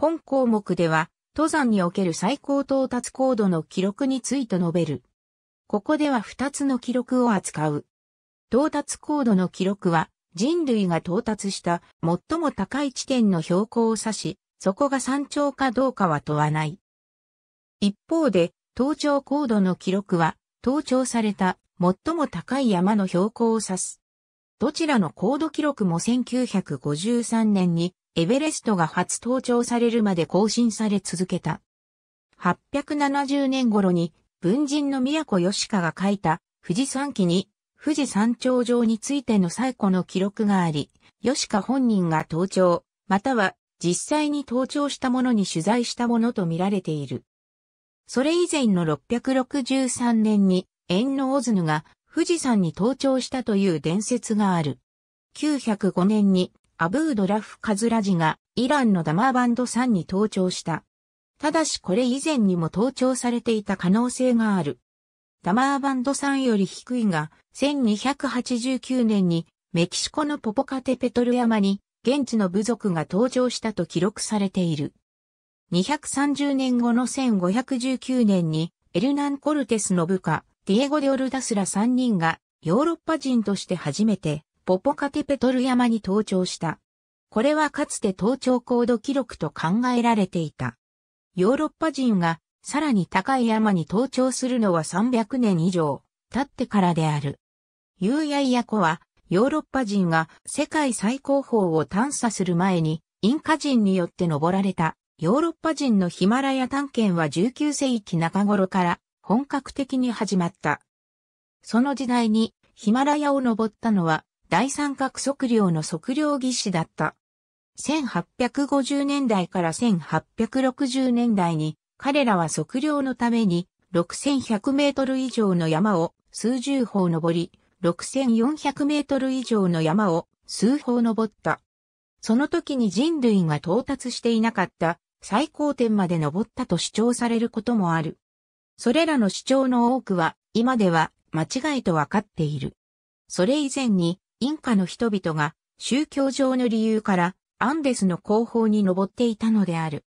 本項目では、登山における最高到達高度の記録について述べる。ここでは2つの記録を扱う。到達高度の記録は、人類が到達した最も高い地点の標高を指し、そこが山頂かどうかは問わない。一方で、登頂高度の記録は、登頂された最も高い山の標高を指す。どちらの高度記録も1953年にエベレストが初登頂されるまで更新され続けた。870年頃に文人の都義香が書いた富士山記に富士山頂上についての最古の記録があり、義香本人が登頂、または実際に登頂したものに取材したものと見られている。それ以前の663年に縁のオズヌが富士山に登頂したという伝説がある。905年にアブードラフ・カズラジがイランのダマーバンド3に登場した。ただしこれ以前にも登場されていた可能性がある。ダマーバンド3より低いが、1289年にメキシコのポポカテペトル山に現地の部族が登場したと記録されている。230年後の1519年にエルナン・コルテスの部下、ディエゴ・デオルダスら3人がヨーロッパ人として初めてポポカテペトル山に登頂した。これはかつて登頂高度記録と考えられていた。ヨーロッパ人がさらに高い山に登頂するのは300年以上経ってからである。ユーヤイヤ湖はヨーロッパ人が世界最高峰を探査する前にインカ人によって登られたヨーロッパ人のヒマラヤ探検は19世紀中頃から本格的に始まった。その時代にヒマラヤを登ったのは第三角測量の測量技師だった。1850年代から1860年代に彼らは測量のために6100メートル以上の山を数十歩登り、6400メートル以上の山を数歩登った。その時に人類が到達していなかった最高点まで登ったと主張されることもある。それらの主張の多くは今では間違いとわかっている。それ以前にインカの人々が宗教上の理由からアンデスの後方に登っていたのである。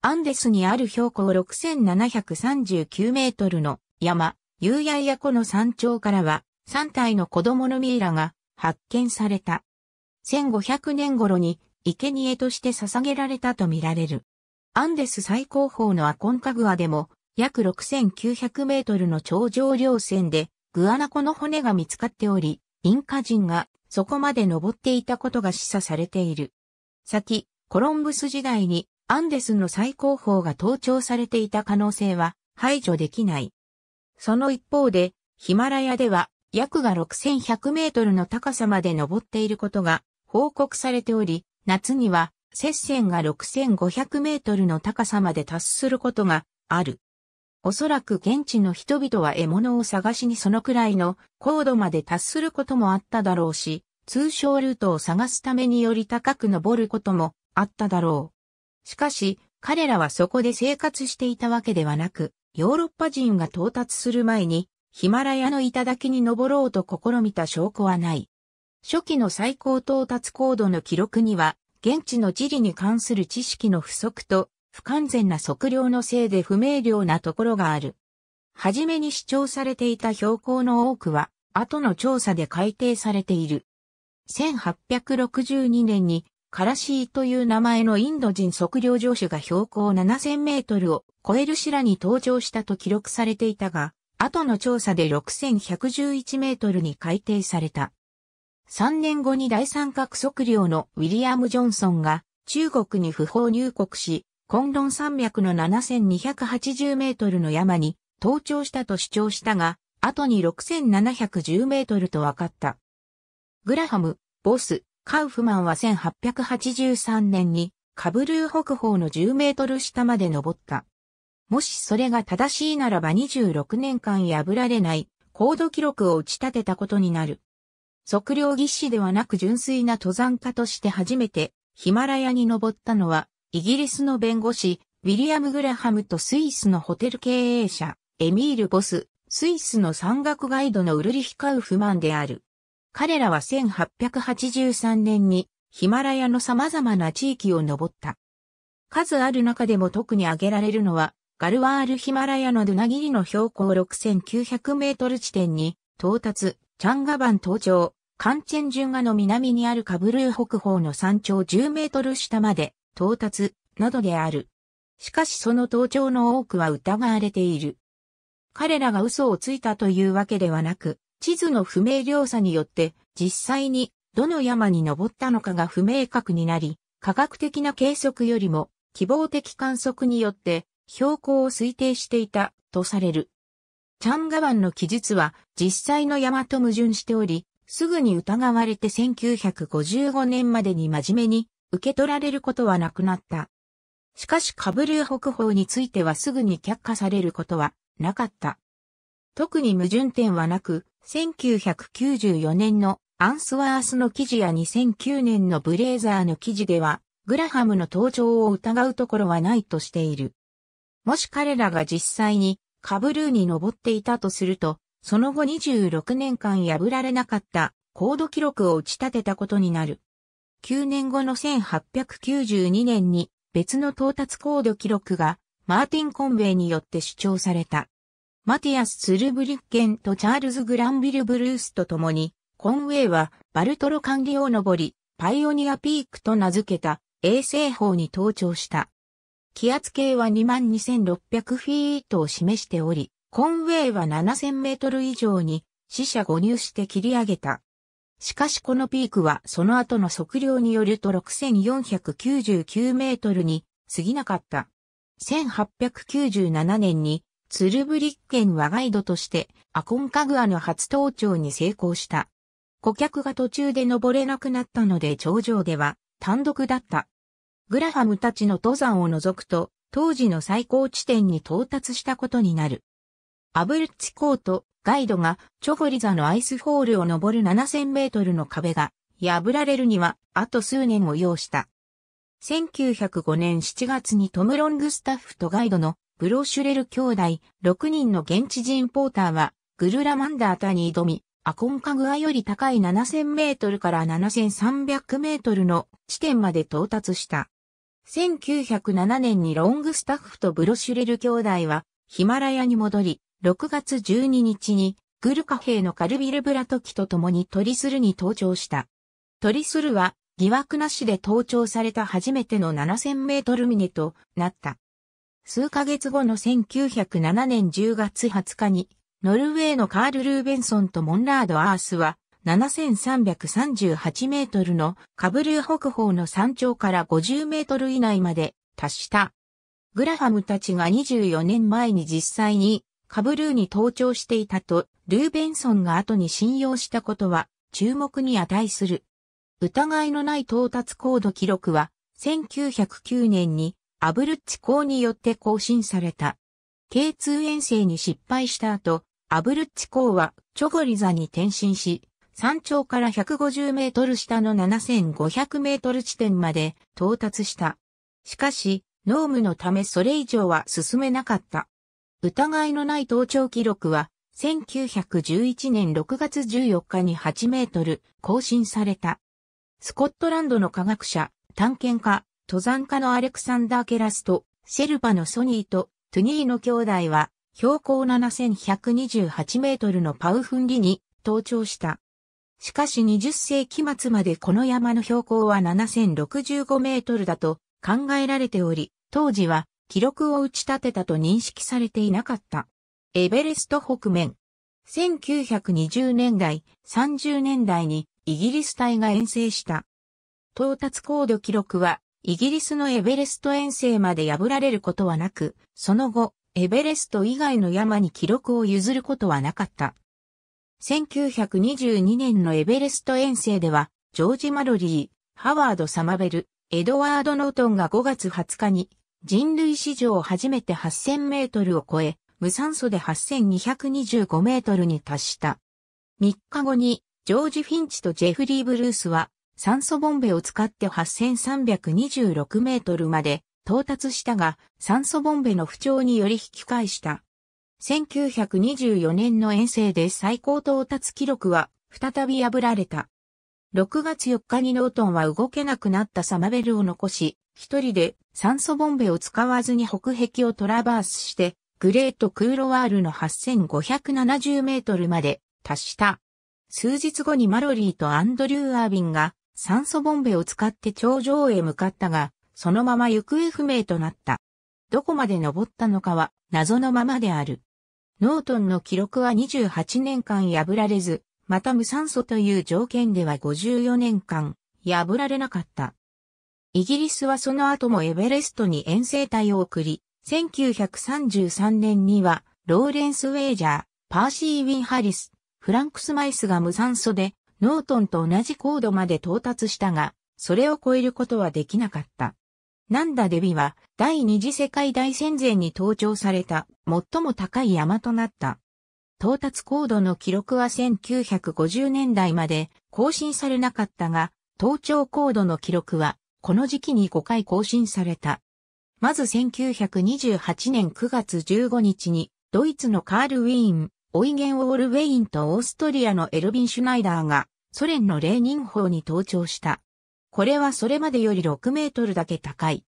アンデスにある標高6739メートルの山、ユーヤイヤ湖の山頂からは3体の子供のミイラが発見された。1500年頃に生贄として捧げられたとみられる。アンデス最高峰のアコンカグアでも約6900メートルの頂上稜線でグアナコの骨が見つかっており、インカ人がそこまで登っていたことが示唆されている。先、コロンブス時代にアンデスの最高峰が登頂されていた可能性は排除できない。その一方で、ヒマラヤでは約が6100メートルの高さまで登っていることが報告されており、夏には接線が6500メートルの高さまで達することがある。おそらく現地の人々は獲物を探しにそのくらいの高度まで達することもあっただろうし、通称ルートを探すためにより高く登ることもあっただろう。しかし、彼らはそこで生活していたわけではなく、ヨーロッパ人が到達する前に、ヒマラヤの頂に登ろうと試みた証拠はない。初期の最高到達高度の記録には、現地の地理に関する知識の不足と、不完全な測量のせいで不明瞭なところがある。はじめに主張されていた標高の多くは、後の調査で改定されている。1862年に、カラシーという名前のインド人測量上手が標高7000メートルを超えるシラに登場したと記録されていたが、後の調査で6111メートルに改定された。3年後に第三角測量のウィリアム・ジョンソンが中国に不法入国し、ンロン山脈の7280メートルの山に登頂したと主張したが、後に6710メートルと分かった。グラハム、ボス、カウフマンは1883年にカブルー北方の10メートル下まで登った。もしそれが正しいならば26年間破られない高度記録を打ち立てたことになる。測量技師ではなく純粋な登山家として初めてヒマラヤに登ったのはイギリスの弁護士、ウィリアム・グラハムとスイスのホテル経営者、エミール・ボス、スイスの山岳ガイドのウルリヒ・カウフマンである。彼らは1883年にヒマラヤの様々な地域を登った。数ある中でも特に挙げられるのは、ガルワールヒマラヤのドゥナギリの標高6900メートル地点に到達、チャンガバン登頂、カンチェンジュンガの南にあるカブルー北方の山頂10メートル下まで到達、などである。しかしその盗聴の多くは疑われている。彼らが嘘をついたというわけではなく、地図の不明瞭さによって実際にどの山に登ったのかが不明確になり、科学的な計測よりも希望的観測によって標高を推定していたとされる。チャンガ湾の記述は実際の山と矛盾しており、すぐに疑われて1955年までに真面目に受け取られることはなくなった。しかしカブルー北方についてはすぐに却下されることはなかった。特に矛盾点はなく、1994年のアンスワースの記事や2009年のブレーザーの記事では、グラハムの登場を疑うところはないとしている。もし彼らが実際にカブルーに登っていたとすると、その後26年間破られなかった高度記録を打ち立てたことになる。9年後の1892年に別の到達高度記録がマーティン・コンウェイによって主張された。マティアス・ツルブリッケンとチャールズ・グランビル・ブルースと共に、コンウェイはバルトロ管理を登り、パイオニアピークと名付けた衛星法に登頂した。気圧計は22,600フィートを示しており、コンウェイは7000メートル以上に死者誤入して切り上げた。しかしこのピークはその後の測量によると6499メートルに過ぎなかった。1897年にツルブリッケンはガイドとしてアコンカグアの初登頂に成功した。顧客が途中で登れなくなったので頂上では単独だった。グラハムたちの登山を除くと当時の最高地点に到達したことになる。アブルツコート、ガイドがチョゴリザのアイスホールを登る7000メートルの壁が破られるにはあと数年を要した。1905年7月にトムロングスタッフとガイドのブロシュレル兄弟6人の現地人ポーターはグルラマンダータに挑み、アコンカグアより高い7000メートルから7300メートルの地点まで到達した。1907年にロングスタッフとブロシュレル兄弟はヒマラヤに戻り、6月12日にグルカ兵のカルビルブラトキと共にトリスルに登頂した。トリスルは疑惑なしで登頂された初めての7000メートル峰となった。数ヶ月後の1907年10月20日に、ノルウェーのカール・ルーベンソンとモンラード・アースは、7338メートルのカブルー北方の山頂から50メートル以内まで達した。グラハムたちが24年前に実際にカブルーに登頂していたと、ルーベンソンが後に信用したことは、注目に値する。疑いのない到達高度記録は、1909年にアブルッチ港によって更新された。K2 遠征に失敗した後、アブルッチ港はチョゴリザに転身し、山頂から150メートル下の7500メートル地点まで到達した。しかし、ノームのためそれ以上は進めなかった。疑いのない登頂記録は、1911年6月14日に8メートル更新された。スコットランドの科学者、探検家、登山家のアレクサンダー・ケラスと、シェルパのソニーとトゥニーの兄弟は、標高7128メートルのパウフンリに登頂した。しかし20世紀末までこの山の標高は7065メートルだと考えられており、当時は記録を打ち立てたと認識されていなかった。エベレスト北面。1920年代、30年代にイギリス隊が遠征した。到達高度記録はイギリスのエベレスト遠征まで破られることはなく、その後、エベレスト以外の山に記録を譲ることはなかった。1922年のエベレスト遠征では、ジョージ・マロリー、ハワード・サマベル、エドワード・ノートンが5月20日に人類史上初めて8000メートルを超え、無酸素で8225メートルに達した。3日後に、ジョージ・フィンチとジェフリー・ブルースは、酸素ボンベを使って8326メートルまで到達したが、酸素ボンベの不調により引き返した。1924年の遠征で最高到達記録は再び破られた。6月4日にノートンは動けなくなったサマベルを残し、一人で酸素ボンベを使わずに北壁をトラバースして、グレートクーロワールの8570メートルまで達した。数日後にマロリーとアンドリュー・アービンが酸素ボンベを使って頂上へ向かったが、そのまま行方不明となった。どこまで登ったのかは謎のままである。ノートンの記録は28年間破られず、また無酸素という条件では54年間破られなかった。イギリスはその後もエベレストに遠征隊を送り、1933年には、ローレンス・ウェイジャー、パーシー・ウィン・ハリス、フランクス・マイスが無酸素で、ノートンと同じ高度まで到達したが、それを超えることはできなかった。なんだデビは、第二次世界大戦前に登頂された、最も高い山となった。到達高度の記録は1950年代まで更新されなかったが、登頂高度の記録はこの時期に5回更新された。まず1928年9月15日に、ドイツのカール・ウィーン、オイゲン・オール・ウェインとオーストリアのエルビン・シュナイダーが、ソ連のレーニン法に登頂した。これはそれまでより6メートルだけ高い。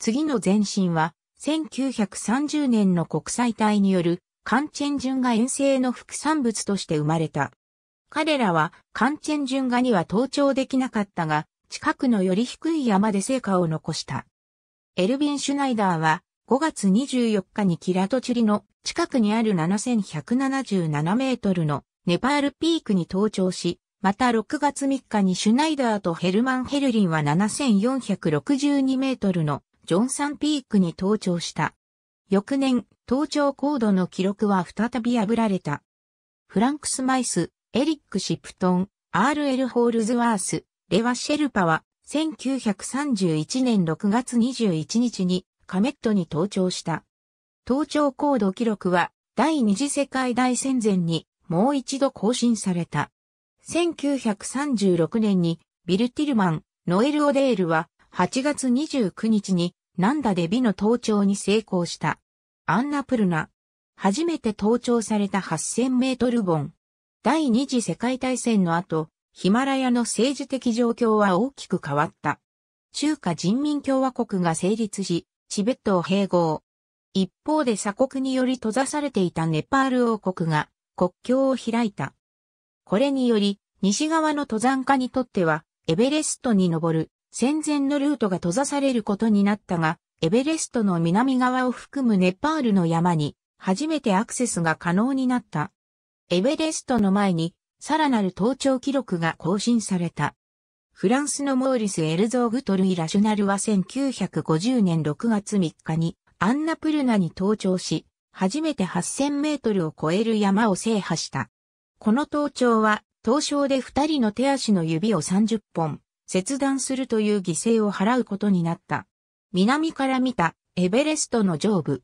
次の前身は、1930年の国際体による、カンチェンジュンが遠征の副産物として生まれた。彼らは、カンチェンンガには登頂できなかったが、近くのより低い山で成果を残した。エルビン・シュナイダーは5月24日にキラトチリの近くにある7177メートルのネパールピークに登頂し、また6月3日にシュナイダーとヘルマン・ヘルリンは7462メートルのジョンサンピークに登頂した。翌年、登頂高度の記録は再び破られた。フランクス・マイス、エリック・シプトン、RL ホールズワース、レワ・シェルパは、1931年6月21日にカメットに登頂した。登頂高度記録は、第二次世界大戦前にもう一度更新された。1936年にビル・ティルマン、ノエル・オデールは8月29日にナンダデビの登頂に成功した。アンナプルナ。初めて登頂された8000メートル本。第二次世界大戦の後、ヒマラヤの政治的状況は大きく変わった。中華人民共和国が成立し、チベットを併合。一方で鎖国により閉ざされていたネパール王国が国境を開いた。これにより、西側の登山家にとっては、エベレストに登る戦前のルートが閉ざされることになったが、エベレストの南側を含むネパールの山に初めてアクセスが可能になった。エベレストの前にさらなる登頂記録が更新された。フランスのモーリス・エルゾーグトルイ・ラシュナルは1950年6月3日にアンナプルナに登頂し、初めて8000メートルを超える山を制覇した。この登頂は、登傷で二人の手足の指を30本、切断するという犠牲を払うことになった。南から見たエベレストの上部。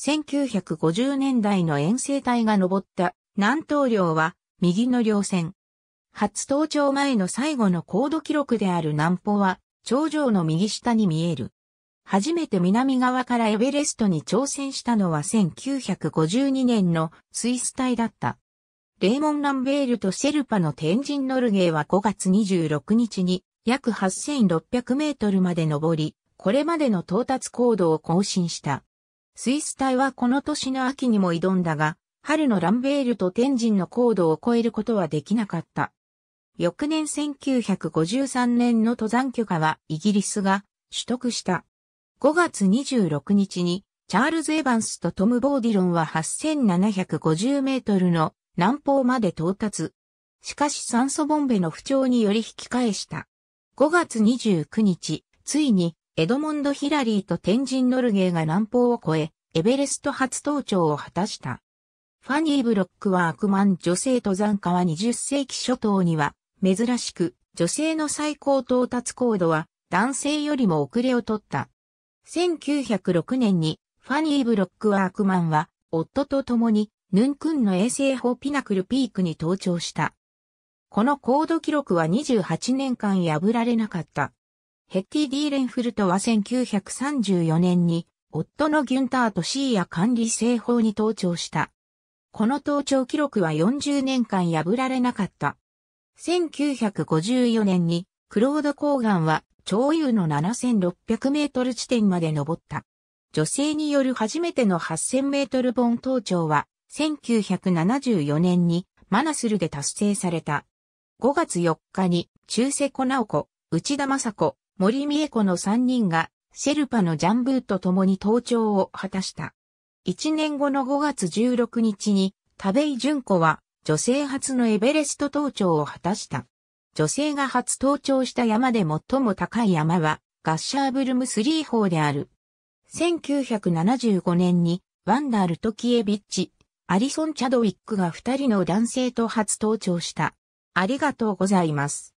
1950年代の遠征隊が登った南東領は右の稜線。初登頂前の最後の高度記録である南方は、頂上の右下に見える。初めて南側からエベレストに挑戦したのは1952年のスイス隊だった。レーモン・ランベールとシェルパの天神ノルゲーは5月26日に約8600メートルまで登り、これまでの到達高度を更新した。スイス隊はこの年の秋にも挑んだが、春のランベールと天神の高度を超えることはできなかった。翌年1953年の登山許可はイギリスが取得した。5月26日にチャールズ・エヴァンスとトム・ボーディロンは8750メートルの南方まで到達。しかし酸素ボンベの不調により引き返した。5月29日、ついにエドモンド・ヒラリーと天神ノルゲーが南方を越え、エベレスト初登頂を果たした。ファニー・ブロックは悪魔女性登山家は20世紀初頭には、珍しく、女性の最高到達高度は、男性よりも遅れをとった。1906年に、ファニー・ブロックワークマンは、夫と共に、ヌンクンの衛星法ピナクルピークに登頂した。この高度記録は28年間破られなかった。ヘッティ・ディーレンフルトは1934年に、夫のギュンターとシーや管理製法に登頂した。この登頂記録は40年間破られなかった。1954年にクロード・コーガンは超優の7600メートル地点まで登った。女性による初めての8000メートル本登頂は1974年にマナスルで達成された。5月4日に中瀬子直子、内田雅子、森美恵子の3人がシェルパのジャンブーと共に登頂を果たした。1年後の5月16日に、田部井淳子は女性初のエベレスト登頂を果たした。女性が初登頂した山で最も高い山は、ガッシャーブルムスリー峰である。1975年に、ワンダール・トキエビッチ、アリソン・チャドウィックが二人の男性と初登頂した。ありがとうございます。